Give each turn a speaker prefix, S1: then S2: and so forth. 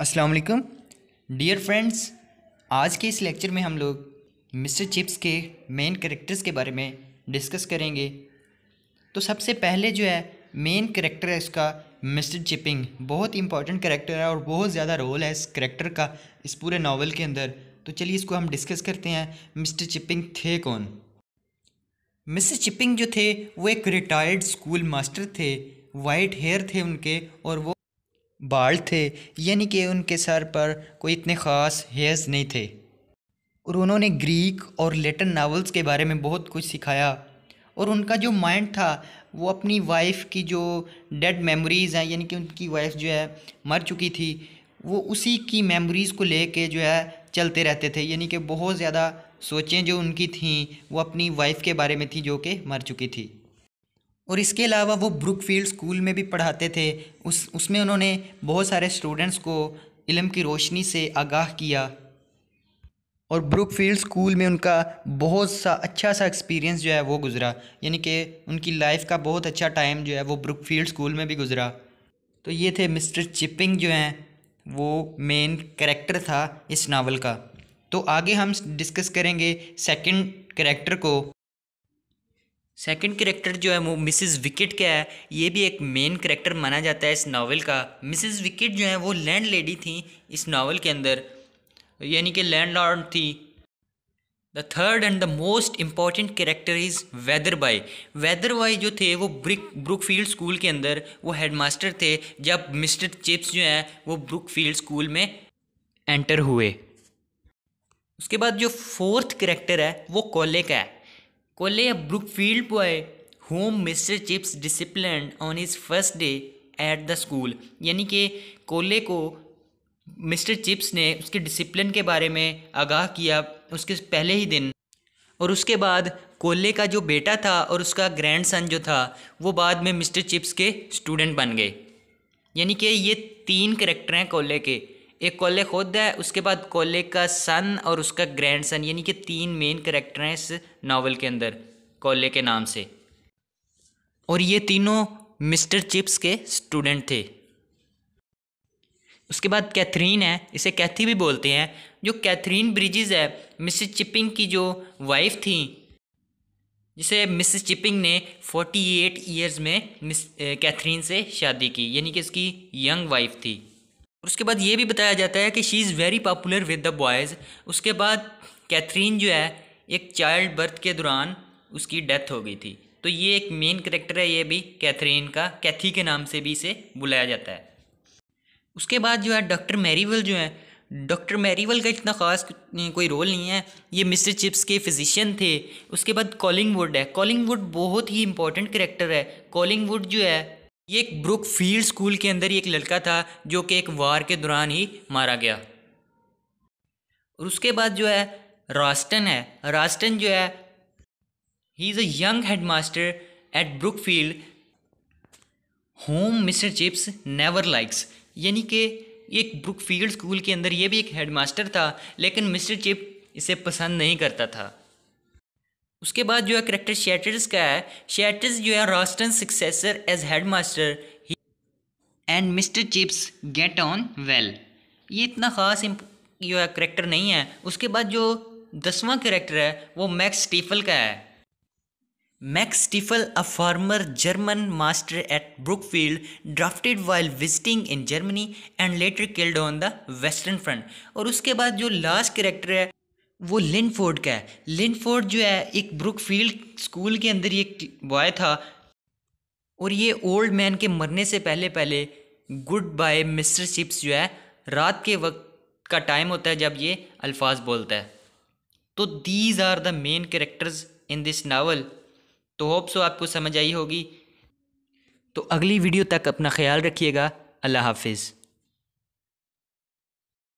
S1: अस्सलाम वालेकुम dear friends आज के इस लेक्चर में हम लोग मिस्टर चिप्स के मेन करेक्टर्स के बारे में डिस्कस करेंगे तो सबसे पहले जो है मेन करेक्टर है इसका मिस्टर चिपिंग बहुत इंपॉर्टेंट करेक्टर है और बहुत ज़्यादा रोल है इस करेक्टर का इस पूरे नावल के अंदर तो चलिए इसको हम डिस्कस करते हैं मिस्टर चिपिंग थे कौन मिस्टर चिपिंग जो थे वो एक रिटायर्ड स्कूल मास्टर थे वाइट हेयर थे उनके और वो बाल थे यानी कि उनके सर पर कोई इतने ख़ास हेयर्स नहीं थे और उन्होंने ग्रीक और लेटन नावल्स के बारे में बहुत कुछ सिखाया और उनका जो माइंड था वो अपनी वाइफ की जो डेड मेमोरीज़ हैं यानी कि उनकी वाइफ जो है मर चुकी थी वो उसी की मेमोरीज़ को लेके जो है चलते रहते थे यानी कि बहुत ज़्यादा सोचें जो उनकी थी वो अपनी वाइफ के बारे में थी जो कि मर चुकी थी और इसके अलावा वो ब्रुक फील्ड स्कूल में भी पढ़ाते थे उस उसमें उन्होंने बहुत सारे स्टूडेंट्स को इलम की रोशनी से आगाह किया और ब्रुक फील्ड स्कूल में उनका बहुत सा अच्छा सा एक्सपीरियंस जो है वो गुज़रा यानी कि उनकी लाइफ का बहुत अच्छा टाइम जो है वो ब्रुक फील्ड स्कूल में भी गुज़रा तो ये थे मिस्टर चिपिंग जो हैं वो मेन करेक्टर था इस नावल का तो आगे हम डिस्कस करेंगे सेकंड करेक्टर को सेकंड करेक्टर जो है वो मिसिज़ विकेट का है ये भी एक मेन करेक्टर माना जाता है इस नावल का मिसिज विकेट जो है वो लैंड लेडी थी इस नावल के अंदर यानी कि लैंड लॉर्ड थी the third and the most important character is Wetherby Wetherby जो थे वो ब्रिक ब्रुक फील्ड स्कूल के अंदर वो हेडमास्टर थे जब मिस्टर चिप्स जो हैं वो ब्रुक फील्ड स्कूल में एंटर हुए उसके बाद जो फोर्थ करेक्टर है वो कोले का है Coley field boy home mister Chips discipline on his first day at the school यानी कि कोले को मिस्टर चिप्स ने उसके डिसिप्लिन के बारे में आगाह किया उसके पहले ही दिन और उसके बाद कोले का जो बेटा था और उसका ग्रैंड सन जो था वो बाद में मिस्टर चिप्स के स्टूडेंट बन गए यानी कि ये तीन करेक्टर हैं कोले के एक कोले खुद है उसके बाद कोले का सन और उसका ग्रैंड सन यानी कि तीन मेन करेक्टर हैं इस नावल के अंदर कोले के नाम से और ये तीनों मिस्टर चिप्स के स्टूडेंट थे उसके बाद कैथरीन है इसे कैथी भी बोलते हैं जो कैथरीन ब्रिजिज है मिसेस चिपिंग की जो वाइफ थी जिसे मिसेस चिपिंग ने 48 इयर्स में मिस कैथरीन से शादी की यानी कि उसकी यंग वाइफ थी और उसके बाद ये भी बताया जाता है कि she is very popular with the boys उसके बाद कैथरीन जो है एक चाइल्ड बर्थ के दौरान उसकी डेथ हो गई थी तो ये एक मेन करेक्टर है ये भी कैथरीन का कैथी के नाम से भी इसे बुलाया जाता है उसके बाद जो है डॉक्टर मैरीवल जो है डॉक्टर मैरीवल का इतना ख़ास कोई रोल नहीं है ये मिस्टर चिप्स के फिजिशियन थे उसके बाद कॉलिंग वुड है कॉलिंग वुड बहुत ही इंपॉर्टेंट करेक्टर है कॉलिंग वुड जो है ये एक ब्रुक फील्ड स्कूल के अंदर ही एक लड़का था जो कि एक वार के दौरान ही मारा गया और उसके बाद जो है रास्टन है रास्टन जो है he is a young headmaster at Brookfield home mister Chips never likes यानी कि एक ब्रुक फील्ड स्कूल के अंदर ये भी एक हेड मास्टर था लेकिन मिस्टर चिप इसे पसंद नहीं करता था उसके बाद जो है करेक्टर शेटर्स का है शेटर्स जो है Ralston successor as headmaster and mister Chips get on well ये इतना ख़ास जो है करेक्टर नहीं है उसके बाद जो दसवां करेक्टर है वो मैक्स स्टीफल का है Max Staefel a former German master at Brookfield drafted while visiting in Germany and later killed on the western front और उसके बाद जो लास्ट करेक्टर है वो लिनफोर्ड का है लिनफोर्ड जो है एक ब्रुकफील्ड स्कूल के अंदर ये बॉय था और ये ओल्ड मैन के मरने से पहले पहले गुड बाय मिस्टर शिप्स जो है रात के वक्त का टाइम होता है जब ये अल्फाज बोलता है तो these are the main characters in this novel तो होप सो आपको समझ आई होगी तो अगली वीडियो तक अपना ख्याल रखिएगा अल्लाह हाफिज़